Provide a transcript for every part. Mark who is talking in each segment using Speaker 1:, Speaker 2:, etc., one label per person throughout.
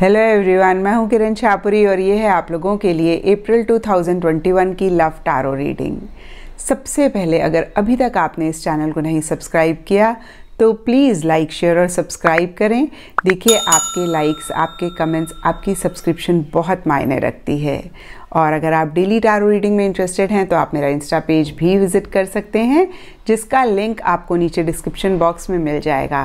Speaker 1: hello everyone मैं हूं किरण शाहपुरी और ये है आप लोगों के लिए अप्रैल 2021 की लव टारो रीडिंग सबसे पहले अगर अभी तक आपने इस चैनल को नहीं सब्सक्राइब किया तो प्लीज़ लाइक शेयर और सब्सक्राइब करें देखिए आपके लाइक्स आपके कमेंट्स आपकी सब्सक्रिप्शन बहुत मायने रखती है और अगर आप डेली टारो रीडिंग में इंटरेस्टेड हैं तो आप मेरा इंस्टा पेज भी विज़िट कर सकते हैं जिसका लिंक आपको नीचे डिस्क्रिप्शन बॉक्स में मिल जाएगा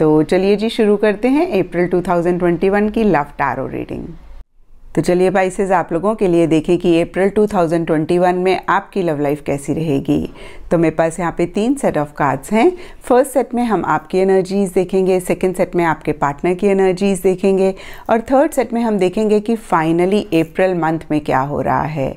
Speaker 1: तो चलिए जी शुरू करते हैं अप्रैल 2021 की लव टारो रीडिंग तो चलिए पाइसेज आप लोगों के लिए देखें कि अप्रैल 2021 में आपकी लव लाइफ कैसी रहेगी तो मेरे पास यहाँ पे तीन सेट ऑफ कार्ड्स हैं फर्स्ट सेट में हम आपकी एनर्जीज़ देखेंगे सेकंड सेट में आपके पार्टनर की एनर्जीज़ देखेंगे और थर्ड सेट में हम देखेंगे कि फाइनली अप्रैल मंथ में क्या हो रहा है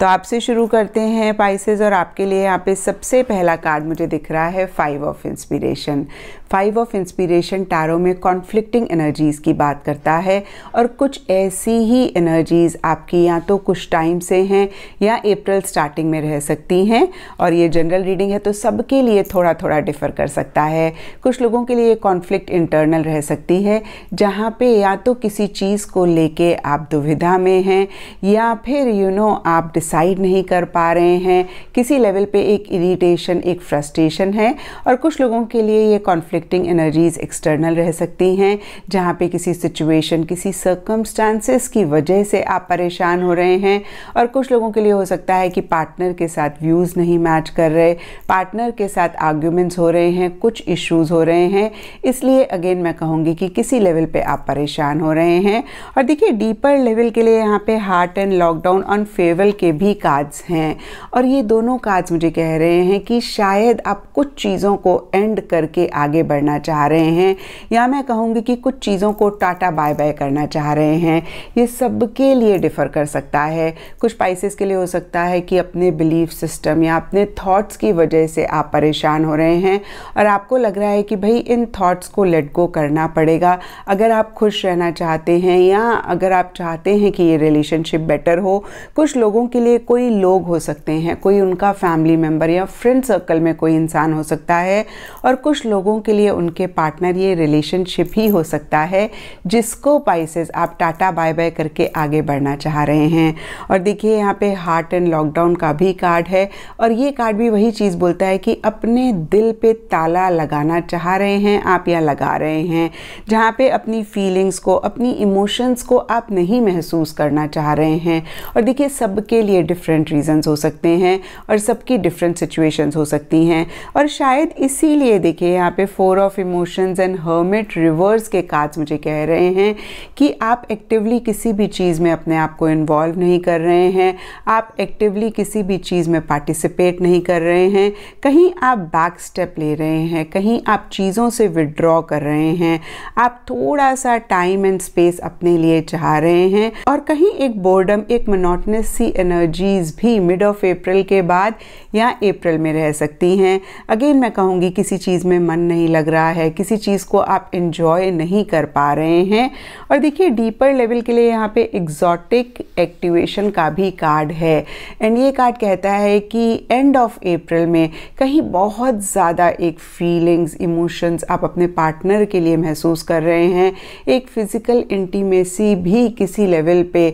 Speaker 1: तो आपसे शुरू करते हैं पाइसेज और आपके लिए यहाँ पे सबसे पहला कार्ड मुझे दिख रहा है five of inspiration five of inspiration tarot में कॉन्फ्लिक्टिंग एनर्जीज़ की बात करता है और कुछ ऐसी ही एनर्जीज़ आपकी या तो कुछ टाइम से हैं या अप्रैल स्टार्टिंग में रह सकती हैं और ये जनरल रीडिंग है तो सबके लिए थोड़ा थोड़ा डिफ़र कर सकता है कुछ लोगों के लिए कॉन्फ्लिक्ट इंटरनल रह सकती है जहाँ पे या तो किसी चीज़ को लेके आप दुविधा में हैं या फिर यू you नो know, आप डिसाइड नहीं कर पा रहे हैं किसी लेवल पे एक इरिटेशन एक फ्रस्ट्रेशन है और कुछ लोगों के लिए ये कॉन्फ्लिक कन्फ्लिक्टिंग एनर्जीज़ एक्सटर्नल रह सकती हैं जहाँ पे किसी सिचुएशन किसी सर्कमस्टांसिस की वजह से आप परेशान हो रहे हैं और कुछ लोगों के लिए हो सकता है कि पार्टनर के साथ व्यूज़ नहीं मैच कर रहे पार्टनर के साथ आर्ग्यूमेंट्स हो रहे हैं कुछ इश्यूज़ हो रहे हैं इसलिए अगेन मैं कहूँगी कि किसी लेवल पर आप परेशान हो रहे हैं और देखिए डीपर लेवल के लिए यहाँ पे हार्ट एंड लॉकडाउन ऑन फेवल के भी कार्ड्स हैं और ये दोनों कार्ड्स मुझे कह रहे हैं कि शायद आप कुछ चीज़ों को एंड करके आगे बढ़ना चाह रहे हैं या मैं कहूँगी कि कुछ चीज़ों को टाटा बाय बाय करना चाह रहे हैं ये सबके लिए डिफ़र कर सकता है कुछ पाइसिस के लिए हो सकता है कि अपने बिलीफ सिस्टम या अपने थॉट्स की वजह से आप परेशान हो रहे हैं और आपको लग रहा है कि भाई इन थॉट्स को लेट गो करना पड़ेगा अगर आप खुश रहना चाहते हैं या अगर आप चाहते हैं कि ये रिलेशनशिप बेटर हो कुछ लोगों के लिए कोई लोग हो सकते हैं कोई उनका फैमिली मेम्बर या फ्रेंड सर्कल में कोई इंसान हो सकता है और कुछ लोगों के लिए उनके पार्टनर ये रिलेशनशिप ही हो सकता है जिसको पाइसेस आप टाटा बाय बाय करके आगे बढ़ना चाह रहे हैं और देखिए यहाँ पे हार्ट एंड लॉकडाउन का भी कार्ड है और ये कार्ड भी वही चीज़ बोलता है कि अपने दिल पे ताला लगाना चाह रहे हैं आप या लगा रहे हैं जहाँ पे अपनी फीलिंग्स को अपनी इमोशंस को आप नहीं महसूस करना चाह रहे हैं और देखिए सबके लिए डिफरेंट रीजंस हो सकते हैं और सबकी डिफरेंट सिचुएशंस हो सकती हैं और शायद इसीलिए देखिए यहाँ पे four four of emotions and hermit reverse के कार्ड्स मुझे कह रहे हैं कि आप एक्टिवली किसी भी चीज़ में अपने आप को इन्वॉल्व नहीं कर रहे हैं आप एक्टिवली किसी भी चीज़ में पार्टिसिपेट नहीं कर रहे हैं कहीं आप बैक स्टेप ले रहे हैं कहीं आप चीज़ों से विड्रॉ कर रहे हैं आप थोड़ा सा टाइम एंड स्पेस अपने लिए चाह रहे हैं और कहीं एक बोर्डम एक मोनोटनस सी एनर्जीज भी मिड ऑफ अप्रैल के बाद या अप्रैल में रह सकती हैं अगेन मैं कहूँगी किसी चीज़ में मन नहीं लग रहा है किसी चीज़ को आप इन्जॉय नहीं कर पा रहे हैं और देखिए डीपर लेवल के लिए यहाँ पे एग्जॉटिक एक्टिवेशन का भी कार्ड है एंड ये कार्ड कहता है कि एंड ऑफ अप्रैल में कहीं बहुत ज़्यादा एक फीलिंग्स इमोशंस आप अपने पार्टनर के लिए महसूस कर रहे हैं एक फ़िज़िकल इंटीमेसी भी किसी लेवल पे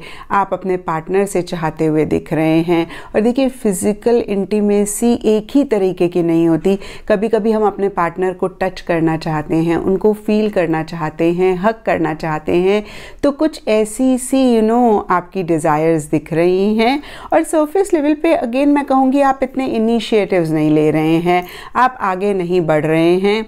Speaker 1: आप अपने पार्टनर से चाहते हुए दिख रहे हैं और देखिए फ़िज़िकल इंटीमेसी एक ही तरीके की नहीं होती कभी कभी हम अपने पार्टनर को टच टच करना चाहते हैं उनको फील करना चाहते हैं हक करना चाहते हैं तो कुछ ऐसी सी यू you नो know, आपकी डिज़ायर्स दिख रही हैं और सरफेस लेवल पे अगेन मैं कहूँगी आप इतने इनिशिएटिव्स नहीं ले रहे हैं आप आगे नहीं बढ़ रहे हैं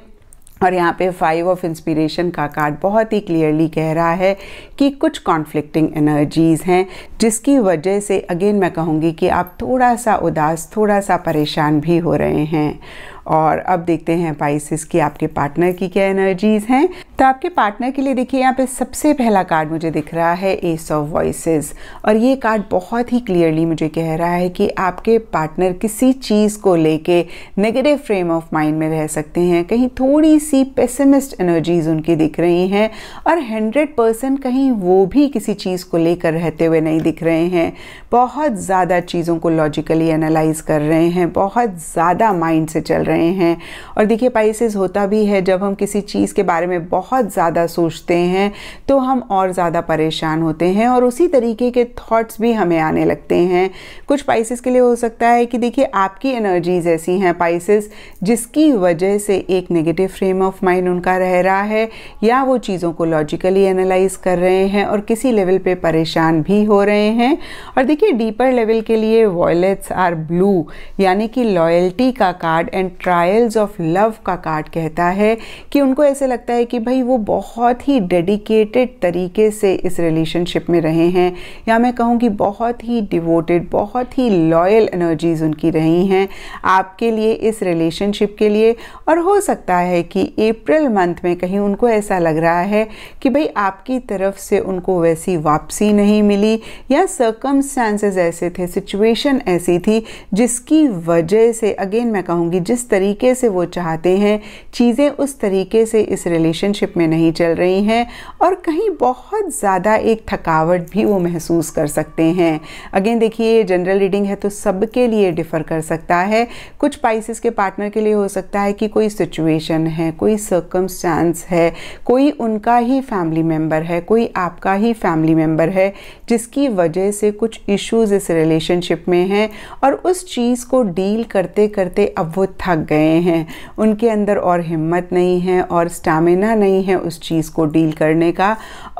Speaker 1: और यहाँ पे फाइव ऑफ इंस्पिरेशन का कार्ड बहुत ही क्लियरली कह रहा है कि कुछ कॉन्फ्लिक्टिंग एनर्जीज़ हैं जिसकी वजह से अगेन मैं कहूँगी कि आप थोड़ा सा उदास थोड़ा सा परेशान भी हो रहे हैं और अब देखते हैं पाइसिस की आपके पार्टनर की क्या एनर्जीज हैं तो आपके पार्टनर के लिए देखिए यहाँ पे सबसे पहला कार्ड मुझे दिख रहा है एस ऑफ वॉइसेस और ये कार्ड बहुत ही क्लियरली मुझे कह रहा है कि आपके पार्टनर किसी चीज़ को लेके नेगेटिव फ्रेम ऑफ माइंड में रह सकते हैं कहीं थोड़ी सी पेसिमिस्ट एनर्जीज उनकी दिख रही हैं और हंड्रेड परसेंट कहीं वो भी किसी चीज़ को लेकर रहते हुए नहीं दिख रहे हैं बहुत ज़्यादा चीज़ों को लॉजिकली एनालाइज कर रहे हैं बहुत ज़्यादा माइंड से चल रहे हैं और देखिए पाइसिस होता भी है जब हम किसी चीज़ के बारे में बहुत बहुत ज़्यादा सोचते हैं तो हम और ज़्यादा परेशान होते हैं और उसी तरीके के थॉट्स भी हमें आने लगते हैं कुछ पाइसिस के लिए हो सकता है कि देखिए आपकी एनर्जीज ऐसी हैं पाइसिस जिसकी वजह से एक नेगेटिव फ्रेम ऑफ माइंड उनका रह रहा है या वो चीज़ों को लॉजिकली एनालाइज कर रहे हैं और किसी लेवल पे परेशान भी हो रहे हैं और देखिए डीपर लेवल के लिए वॉयलेट्स आर ब्लू यानी कि लॉयल्टी का card and trials of love का कार्ड कहता है कि उनको ऐसे लगता है कि भाई भाई वो बहुत ही डेडिकेटेड तरीके से इस रिलेशनशिप में रहे हैं या मैं कहूँगी बहुत ही डिवोटेड बहुत ही लॉयल एनर्जीज उनकी रही हैं आपके लिए इस रिलेशनशिप के लिए और हो सकता है कि अप्रैल मंथ में कहीं उनको ऐसा लग रहा है कि भाई आपकी तरफ से उनको वैसी वापसी नहीं मिली या सर्कमस्टांसेस ऐसे थे सिचुएशन ऐसी थी जिसकी वजह से अगेन मैं कहूँगी जिस तरीके से वो चाहते हैं चीज़ें उस तरीके से इस रिलेशनशिप रिलेशनशिप में नहीं चल रही हैं और कहीं बहुत ज़्यादा एक थकावट भी वो महसूस कर सकते हैं अगेन देखिए जनरल रीडिंग है तो सबके लिए डिफ़र कर सकता है कुछ पाइसिस के पार्टनर के लिए हो सकता है कि कोई सिचुएशन है कोई सर्कमस्टांस है कोई उनका ही फैमिली मेम्बर है कोई आपका ही फैमिली मेम्बर है जिसकी वजह से कुछ इश्यूज़ इस रिलेशनशिप में हैं और उस चीज़ को डील करते करते अब वो थक गए हैं उनके अंदर और हिम्मत नहीं है और स्टामिना नहीं नहीं है उस चीज़ को डील करने का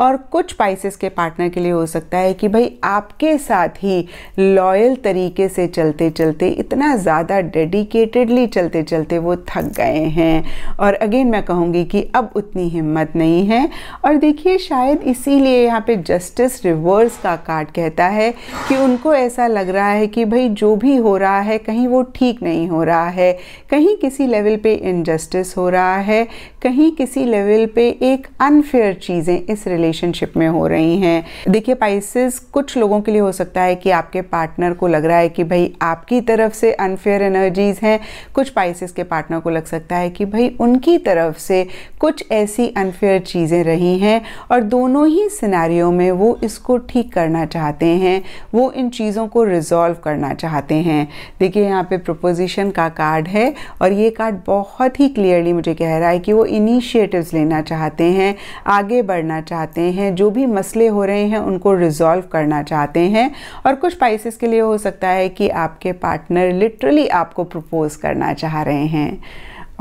Speaker 1: और कुछ पाइसिस के पार्टनर के लिए हो सकता है कि भाई आपके साथ ही लॉयल तरीके से चलते चलते इतना ज़्यादा डेडिकेटेडली चलते चलते वो थक गए हैं और अगेन मैं कहूँगी कि अब उतनी हिम्मत नहीं है और देखिए शायद इसीलिए यहाँ पे जस्टिस रिवर्स का कार्ड कहता है कि उनको ऐसा लग रहा है कि भाई जो भी हो रहा है कहीं वो ठीक नहीं हो रहा है कहीं किसी लेवल पे इनजस्टिस हो रहा है कहीं किसी लेवल लेवल पे एक अनफेयर चीज़ें इस रिलेशनशिप में हो रही हैं देखिए पाइसिस कुछ लोगों के लिए हो सकता है कि आपके पार्टनर को लग रहा है कि भाई आपकी तरफ से अनफेयर एनर्जीज़ हैं कुछ पाइसिस के पार्टनर को लग सकता है कि भाई उनकी तरफ से कुछ ऐसी अनफेयर चीज़ें रही हैं और दोनों ही सिनारियों में वो इसको ठीक करना चाहते हैं वो इन चीज़ों को रिजॉल्व करना चाहते हैं देखिए यहाँ पे प्रपोजिशन का कार्ड है और ये कार्ड बहुत ही क्लियरली मुझे कह रहा है कि वो इनिशिएटिव्स लेना करना चाहते हैं आगे बढ़ना चाहते हैं जो भी मसले हो रहे हैं उनको रिजॉल्व करना चाहते हैं और कुछ पाइसिस के लिए हो सकता है कि आपके पार्टनर लिटरली आपको प्रपोज़ करना चाह रहे हैं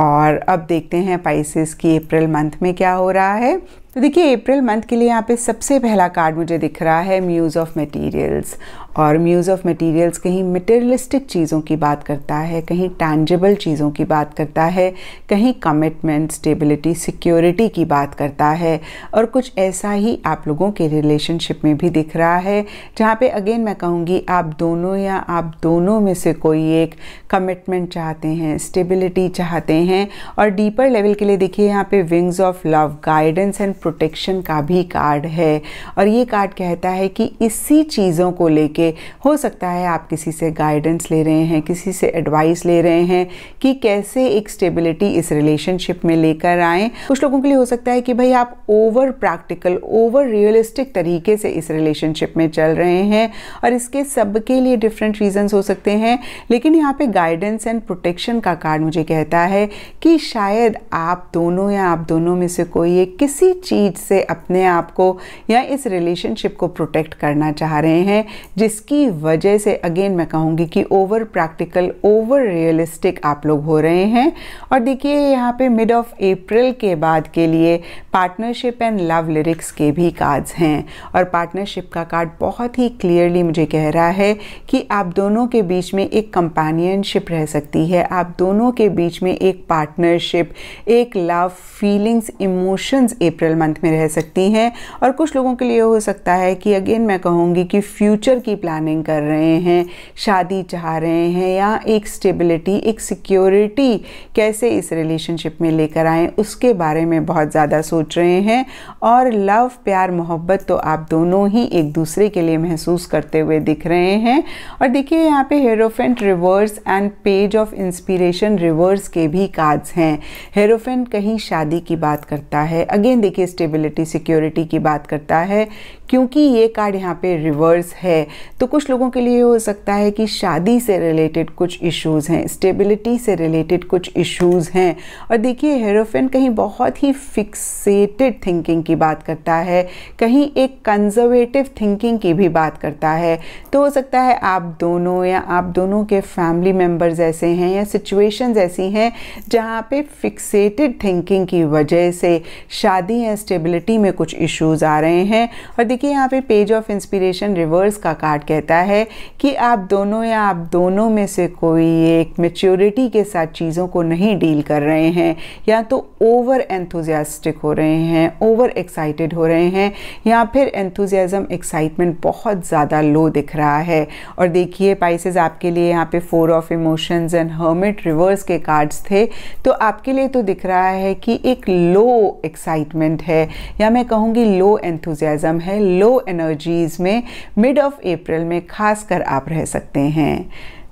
Speaker 1: और अब देखते हैं पाइसिस की अप्रैल मंथ में क्या हो रहा है तो देखिए अप्रैल मंथ के लिए यहाँ पे सबसे पहला कार्ड मुझे दिख रहा है म्यूज़ ऑफ मटेरियल्स और म्यूज़ ऑफ मटेरियल्स कहीं मटेरियलिस्टिक चीज़ों की बात करता है कहीं टैंजबल चीज़ों की बात करता है कहीं कमिटमेंट स्टेबिलिटी सिक्योरिटी की बात करता है और कुछ ऐसा ही आप लोगों के रिलेशनशिप में भी दिख रहा है जहाँ पे अगेन मैं कहूँगी आप दोनों या आप दोनों में से कोई एक कमिटमेंट चाहते हैं स्टेबिलिटी चाहते हैं और डीपर लेवल के लिए देखिए यहाँ पे wings of love guidance and protection का भी कार्ड है और ये कार्ड कहता है कि इसी चीज़ों को लेकर करके हो सकता है आप किसी से गाइडेंस ले रहे हैं किसी से एडवाइस ले रहे हैं कि कैसे एक स्टेबिलिटी इस रिलेशनशिप में लेकर आएँ कुछ लोगों के लिए हो सकता है कि भाई आप ओवर प्रैक्टिकल ओवर रियलिस्टिक तरीके से इस रिलेशनशिप में चल रहे हैं और इसके सबके लिए डिफरेंट रीजंस हो सकते हैं लेकिन यहाँ पे गाइडेंस एंड प्रोटेक्शन का कार्ड मुझे कहता है कि शायद आप दोनों या आप दोनों में से कोई एक किसी चीज़ से अपने आप को या इस रिलेशनशिप को प्रोटेक्ट करना चाह रहे हैं जिस इसकी वजह से अगेन मैं कहूँगी कि ओवर प्रैक्टिकल ओवर रियलिस्टिक आप लोग हो रहे हैं और देखिए यहाँ पे मिड ऑफ अप्रैल के बाद के लिए पार्टनरशिप एंड लव लिरिक्स के भी कार्ड्स हैं और पार्टनरशिप का कार्ड बहुत ही क्लियरली मुझे कह रहा है कि आप दोनों के बीच में एक कंपेनियनशिप रह सकती है आप दोनों के बीच में एक पार्टनरशिप एक love feelings emotions April month में रह सकती हैं और कुछ लोगों के लिए हो सकता है कि अगेन मैं कहूँगी कि फ्यूचर की प्लानिंग कर रहे हैं शादी चाह रहे हैं या एक स्टेबिलिटी एक सिक्योरिटी कैसे इस रिलेशनशिप में लेकर आएँ उसके बारे में बहुत ज़्यादा सोच रहे हैं और लव प्यार मोहब्बत तो आप दोनों ही एक दूसरे के लिए महसूस करते हुए दिख रहे हैं और देखिए यहाँ पे hierophant reverse and page of inspiration reverse के भी कार्ड्स हैं हेरोफेंट कहीं शादी की बात करता है अगेन देखिए स्टेबिलिटी सिक्योरिटी की बात करता है क्योंकि ये कार्ड यहाँ पे रिवर्स है तो कुछ लोगों के लिए हो सकता है कि शादी से रिलेटेड कुछ इश्यूज़ हैं स्टेबिलिटी से रिलेटेड कुछ इश्यूज़ हैं और देखिए हेरोफिन कहीं बहुत ही फिक्सेटेड थिंकिंग की बात करता है कहीं एक कंजर्वेटिव थिंकिंग की भी बात करता है तो हो सकता है आप दोनों या आप दोनों के फैमिली मेम्बर्स ऐसे हैं या सिचुएशन ऐसी हैं जहाँ पे फिक्सेटेड थिंकिंग की वजह से शादी या स्टेबिलिटी में कुछ इश्यूज़ आ रहे हैं और देखिए यहाँ पे पेज ऑफ इंस्पिरेशन रिवर्स का कार्ड कहता है कि आप दोनों या आप दोनों में से कोई एक मेच्योरिटी के साथ चीज़ों को नहीं डील कर रहे हैं या तो ओवर एंथुजियास्टिक हो रहे हैं ओवर एक्साइटेड हो रहे हैं या फिर एंथुजियाज़म एक्साइटमेंट बहुत ज़्यादा लो दिख रहा है और देखिए पाइसेस आपके लिए यहाँ पे four of emotions and hermit reverse के कार्ड्स थे तो आपके लिए तो दिख रहा है कि एक लो एक्साइटमेंट है या मैं कहूँगी लो एंथुजियाज़म है लो एनर्जीज़ में मिड ऑफ अप्रैल अप्रैल में खास कर आप रह सकते हैं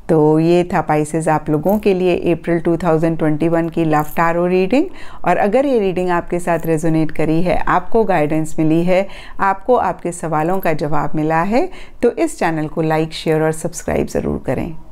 Speaker 1: तो ये था पाइसेज आप लोगों के लिए अप्रैल 2021 की लव टारो रीडिंग और अगर ये रीडिंग आपके साथ रेजोनेट करी है आपको गाइडेंस मिली है आपको आपके सवालों का जवाब मिला है तो इस चैनल को लाइक शेयर और सब्सक्राइब ज़रूर करें